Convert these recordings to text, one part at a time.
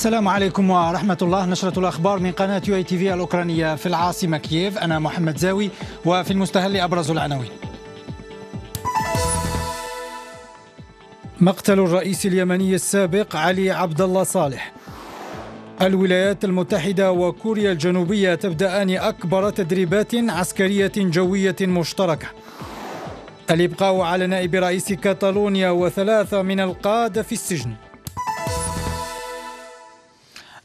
السلام عليكم ورحمة الله نشرة الأخبار من قناة يو اي تي في الأوكرانية في العاصمة كييف أنا محمد زاوي وفي المستهل أبرز العناوين مقتل الرئيس اليمني السابق علي عبد الله صالح الولايات المتحدة وكوريا الجنوبية تبدأان أكبر تدريبات عسكرية جوية مشتركة الإبقاء على نائب رئيس كاتالونيا وثلاثة من القادة في السجن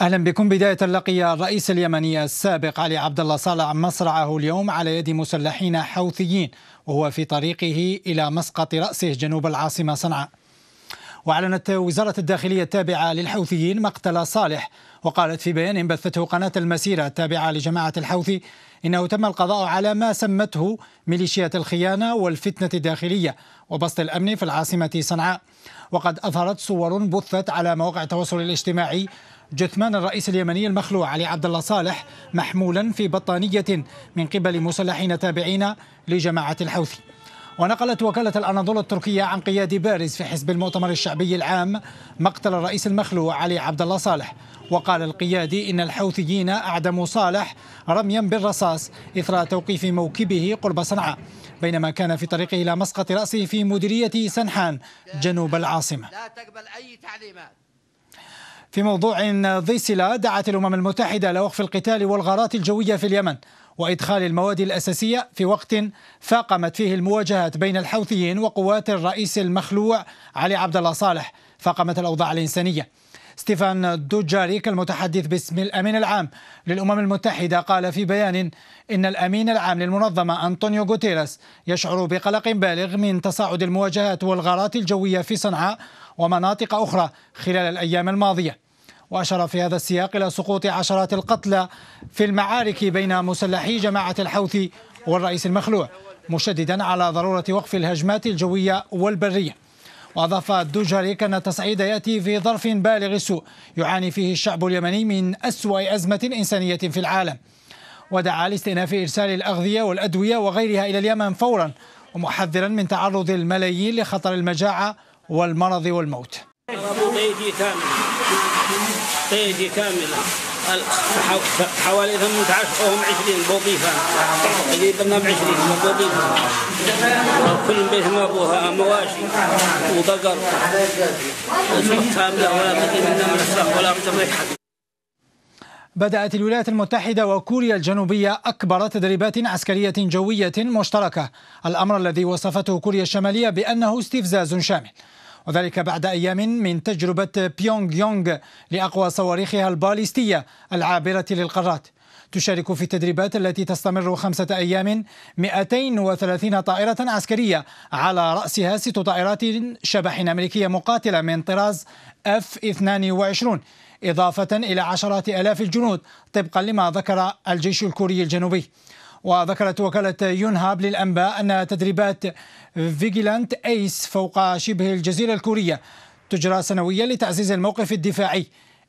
اهلا بكم بدايه لقي الرئيس اليمني السابق علي عبد الله صالح مصرعه اليوم على يد مسلحين حوثيين وهو في طريقه الى مسقط راسه جنوب العاصمه صنعاء. واعلنت وزاره الداخليه التابعه للحوثيين مقتل صالح وقالت في بيان بثته قناه المسيره التابعه لجماعه الحوثي انه تم القضاء على ما سمته ميليشيات الخيانه والفتنه الداخليه وبسط الامن في العاصمه صنعاء. وقد اثرت صور بثت على مواقع التواصل الاجتماعي جثمان الرئيس اليمني المخلوع علي عبد الله صالح محمولا في بطانية من قبل مسلحين تابعين لجماعة الحوثي ونقلت وكالة الأناضول التركية عن قيادي بارز في حزب المؤتمر الشعبي العام مقتل الرئيس المخلوع علي عبد الله صالح وقال القيادي إن الحوثيين أعدموا صالح رميا بالرصاص إثر توقيف موكبه قرب صنعاء بينما كان في طريقه إلى مسقط رأسه في مديرية سنحان جنوب العاصمة لا تقبل أي تعليمات في موضوع ذي صلة دعت الأمم المتحدة لوقف القتال والغارات الجوية في اليمن وإدخال المواد الأساسية في وقت فاقمت فيه المواجهات بين الحوثيين وقوات الرئيس المخلوع علي عبد الله صالح فاقمت الأوضاع الإنسانية ستيفان دوجاريك المتحدث باسم الأمين العام للأمم المتحدة قال في بيان إن الأمين العام للمنظمة أنطونيو غوتيرس يشعر بقلق بالغ من تصاعد المواجهات والغارات الجوية في صنعاء ومناطق أخرى خلال الأيام الماضية وأشار في هذا السياق إلى سقوط عشرات القتلى في المعارك بين مسلحي جماعة الحوثي والرئيس المخلوع مشددا على ضرورة وقف الهجمات الجوية والبرية وأضاف دوجاريك أن التصعيد يأتي في ظرف بالغ السوء يعاني فيه الشعب اليمني من أسوأ أزمة إنسانية في العالم ودعا لاستئناف إرسال الأغذية والأدوية وغيرها إلى اليمن فورا ومحذرا من تعرض الملايين لخطر المجاعة والمرض والموت طيب، طيب، طيب، حوالي 18 وهم 20 بوظيفة تقريبا 20 بوظيفة كل بيتهم أبوها مواشي وبقر كاملة ولا بقي منها ملصق ولا تملك حد بدأت الولايات المتحدة وكوريا الجنوبية أكبر تدريبات عسكرية جوية مشتركة الأمر الذي وصفته كوريا الشمالية بأنه استفزاز شامل وذلك بعد أيام من تجربة بيونغ يونغ لأقوى صواريخها الباليستية العابرة للقارات تشارك في التدريبات التي تستمر خمسة أيام 230 طائرة عسكرية على رأسها ست طائرات شبح أمريكية مقاتلة من طراز F-22 إضافة إلى عشرات ألاف الجنود طبقا لما ذكر الجيش الكوري الجنوبي وذكرت وكالة يونهاب للأنباء أن تدريبات فيجيلانت أيس فوق شبه الجزيرة الكورية تجرى سنويا لتعزيز الموقف الدفاعي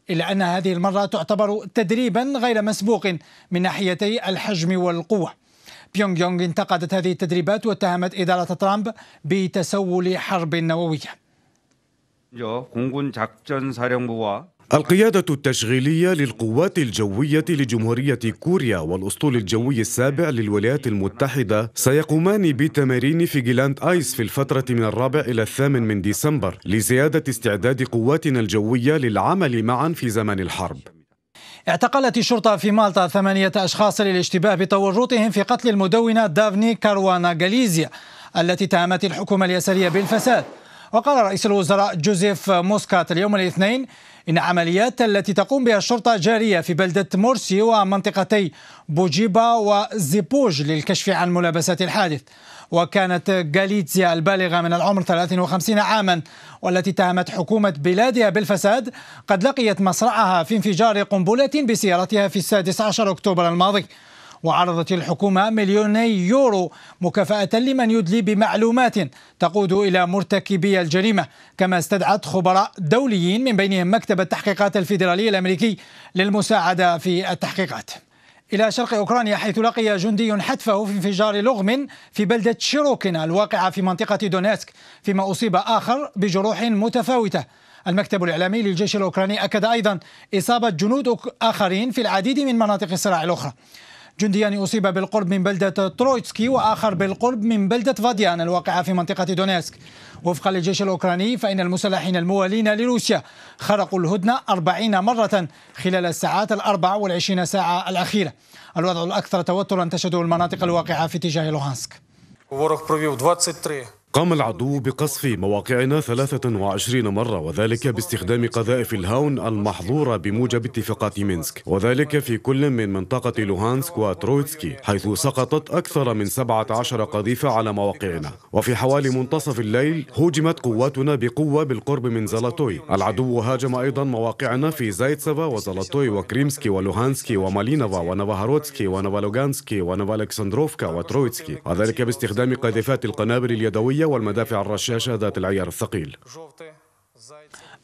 إلا أن هذه المرة تعتبر تدريبا غير مسبوق من ناحيتي الحجم والقوة بيونغ يونغ انتقدت هذه التدريبات واتهمت إدارة ترامب بتسول حرب نووية القيادة التشغيلية للقوات الجوية لجمهورية كوريا والأسطول الجوي السابع للولايات المتحدة سيقومان بتمارين في جيلاند آيس في الفترة من الرابع إلى الثامن من ديسمبر لزيادة استعداد قواتنا الجوية للعمل معا في زمن الحرب اعتقلت الشرطة في مالطا ثمانية أشخاص للاشتباه بتورطهم في قتل المدونة دافني كاروانا غاليزيا التي اتهمت الحكومة اليسارية بالفساد وقال رئيس الوزراء جوزيف موسكات اليوم الاثنين إن عمليات التي تقوم بها الشرطة جارية في بلدة مورسي ومنطقتي بوجيبا وزيبوج للكشف عن ملابسات الحادث وكانت غاليتزيا البالغة من العمر 53 عاما والتي اتهمت حكومة بلادها بالفساد قد لقيت مصرعها في انفجار قنبلة بسيارتها في السادس عشر أكتوبر الماضي وعرضت الحكومة مليوني يورو مكافأة لمن يدلي بمعلومات تقود إلى مرتكبي الجريمة كما استدعت خبراء دوليين من بينهم مكتب التحقيقات الفيدرالي الأمريكي للمساعدة في التحقيقات إلى شرق أوكرانيا حيث لقي جندي حتفه في انفجار لغم في بلدة شيروكينا الواقعة في منطقة دونيسك فيما أصيب آخر بجروح متفاوتة المكتب الإعلامي للجيش الأوكراني أكد أيضا إصابة جنود آخرين في العديد من مناطق الصراع الأخرى جنديان أصيب بالقرب من بلدة ترويتسكي وآخر بالقرب من بلدة فاديان الواقعة في منطقة دونيسك وفقا للجيش الأوكراني فإن المسلحين الموالين لروسيا خرقوا الهدنة 40 مرة خلال الساعات الأربع والعشرين ساعة الأخيرة الوضع الأكثر توترا تشهده المناطق الواقعة في اتجاه لوهانسك قام العدو بقصف مواقعنا 23 مرة وذلك باستخدام قذائف الهاون المحظورة بموجب اتفاقات مينسك وذلك في كل من منطقة لوهانسك وترويتسكي حيث سقطت أكثر من 17 قذيفة على مواقعنا وفي حوالي منتصف الليل هوجمت قواتنا بقوة بالقرب من زلاتوي العدو هاجم أيضا مواقعنا في زايتسفا وزلاتوي وكريمسكي ولوهانسكي ومالينوفا ونوفهروتسكي ونوفالوغانسكي ونوفالكسندروفكا وترويتسكي وذلك باستخدام قذيفات القنابل اليدوية الحربية والمدافع الرشاشة ذات العيار الثقيل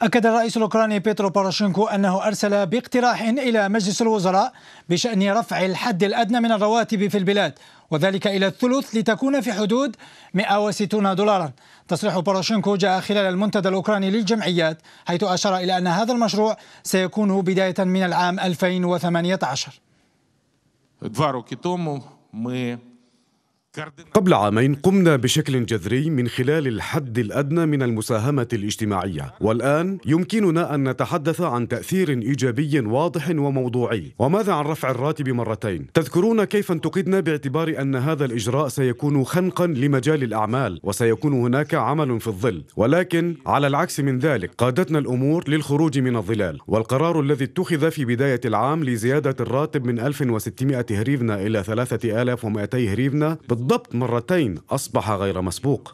أكد الرئيس الأوكراني بيترو بوراشينكو أنه أرسل باقتراح إلى مجلس الوزراء بشأن رفع الحد الأدنى من الرواتب في البلاد وذلك إلى الثلث لتكون في حدود 160 دولارا تصريح بوراشينكو جاء خلال المنتدى الأوكراني للجمعيات حيث أشار إلى أن هذا المشروع سيكون بداية من العام 2018 قبل عامين قمنا بشكل جذري من خلال الحد الادنى من المساهمه الاجتماعيه، والان يمكننا ان نتحدث عن تاثير ايجابي واضح وموضوعي، وماذا عن رفع الراتب مرتين؟ تذكرون كيف انتقدنا باعتبار ان هذا الاجراء سيكون خنقا لمجال الاعمال وسيكون هناك عمل في الظل، ولكن على العكس من ذلك قادتنا الامور للخروج من الظلال، والقرار الذي اتخذ في بدايه العام لزياده الراتب من 1600 هريفنا الى 3200 هريفنا بالضبط بالضبط مرتين أصبح غير مسبوق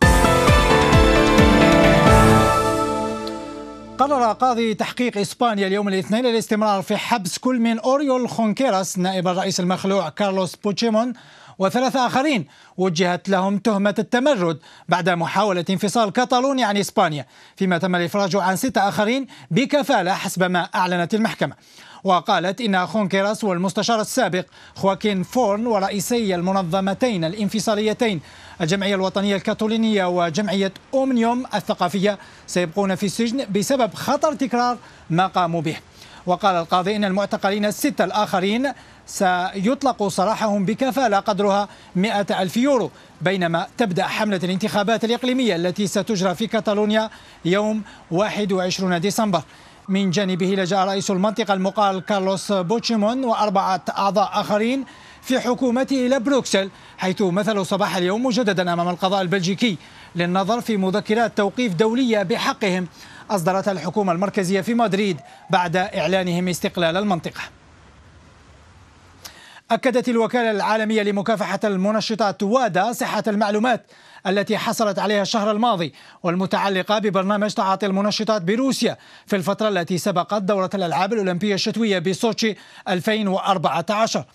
قرر قاضي تحقيق إسبانيا اليوم الاثنين الاستمرار في حبس كل من أوريول خونكيراس نائب الرئيس المخلوع كارلوس بوتشيمون وثلاثة آخرين وجهت لهم تهمة التمرد بعد محاولة انفصال كاتالونيا عن إسبانيا فيما تم الإفراج عن ستة آخرين بكفالة حسب ما أعلنت المحكمة وقالت إن خونكيراس والمستشار السابق خواكين فورن ورئيسي المنظمتين الانفصاليتين الجمعية الوطنية الكاتولينية وجمعية أومنيوم الثقافية سيبقون في السجن بسبب خطر تكرار ما قاموا به وقال القاضي إن المعتقلين الستة الآخرين سيطلق سراحهم بكفالة قدرها مئة ألف يورو بينما تبدأ حملة الانتخابات الإقليمية التي ستجرى في كاتالونيا يوم 21 ديسمبر من جانبه لجأ رئيس المنطقة المقال كارلوس بوتشيمون وأربعة أعضاء آخرين في حكومته إلى بروكسل حيث مثلوا صباح اليوم مجددا أمام القضاء البلجيكي للنظر في مذكرات توقيف دولية بحقهم أصدرتها الحكومة المركزية في مدريد بعد إعلانهم استقلال المنطقة أكدت الوكالة العالمية لمكافحة المنشطات وادا صحة المعلومات التي حصلت عليها الشهر الماضي والمتعلقة ببرنامج تعاطي المنشطات بروسيا في الفترة التي سبقت دورة الألعاب الأولمبية الشتوية بسوتشي 2014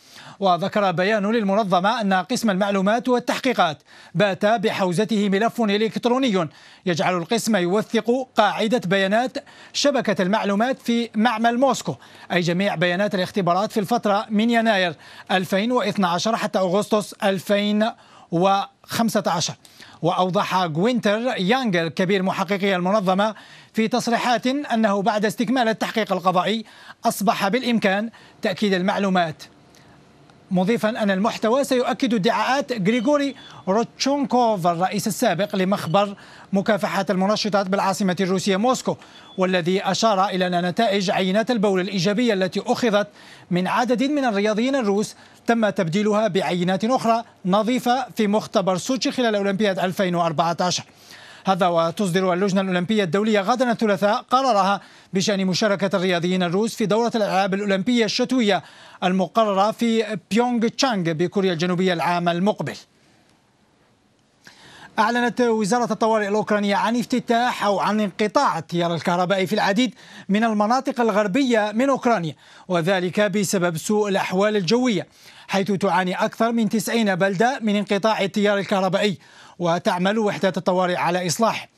وذكر بيان للمنظمة أن قسم المعلومات والتحقيقات بات بحوزته ملف إلكتروني يجعل القسم يوثق قاعدة بيانات شبكة المعلومات في معمل موسكو أي جميع بيانات الاختبارات في الفترة من يناير 2012 حتى أغسطس 2015 وأوضح جوينتر يانجر كبير محققي المنظمة في تصريحات أنه بعد استكمال التحقيق القضائي أصبح بالإمكان تأكيد المعلومات مضيفا أن المحتوى سيؤكد ادعاءات غريغوري روتشونكوف الرئيس السابق لمخبر مكافحة المنشطات بالعاصمة الروسية موسكو والذي أشار إلى أن نتائج عينات البول الإيجابية التي أخذت من عدد من الرياضيين الروس تم تبديلها بعينات أخرى نظيفة في مختبر سوتشي خلال أولمبياد 2014 هذا وتصدر اللجنة الأولمبية الدولية غدا الثلاثاء قرارها بشأن مشاركة الرياضيين الروس في دورة الألعاب الأولمبية الشتوية المقررة في بيونغ تشانغ بكوريا الجنوبية العام المقبل أعلنت وزارة الطوارئ الأوكرانية عن افتتاح أو عن انقطاع التيار الكهربائي في العديد من المناطق الغربية من أوكرانيا وذلك بسبب سوء الأحوال الجوية حيث تعاني أكثر من 90 بلدة من انقطاع التيار الكهربائي وتعمل وحدات الطوارئ على إصلاح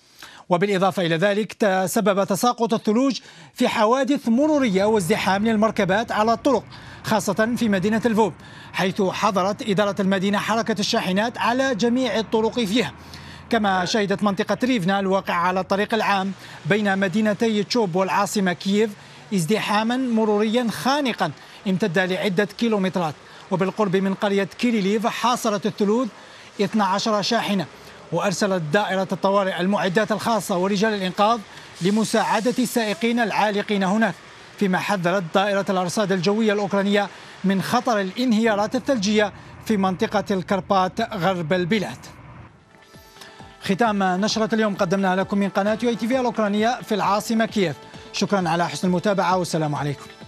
وبالإضافة إلى ذلك تسبب تساقط الثلوج في حوادث مرورية وازدحام للمركبات على الطرق خاصة في مدينة الفوب حيث حظرت إدارة المدينة حركة الشاحنات على جميع الطرق فيها كما شهدت منطقة ريفنا الواقعة على الطريق العام بين مدينتي تشوب والعاصمة كييف ازدحاما مروريا خانقا امتد لعدة كيلومترات وبالقرب من قرية كيريليف حاصرت الثلوج 12 شاحنة وأرسلت دائرة الطوارئ المعدات الخاصة ورجال الإنقاذ لمساعدة السائقين العالقين هناك فيما حذرت دائرة الأرصاد الجوية الأوكرانية من خطر الانهيارات الثلجية في منطقة الكربات غرب البلاد ختام نشرة اليوم قدمناها لكم من قناة يو تي في الأوكرانية في العاصمة كييف شكرا على حسن المتابعة والسلام عليكم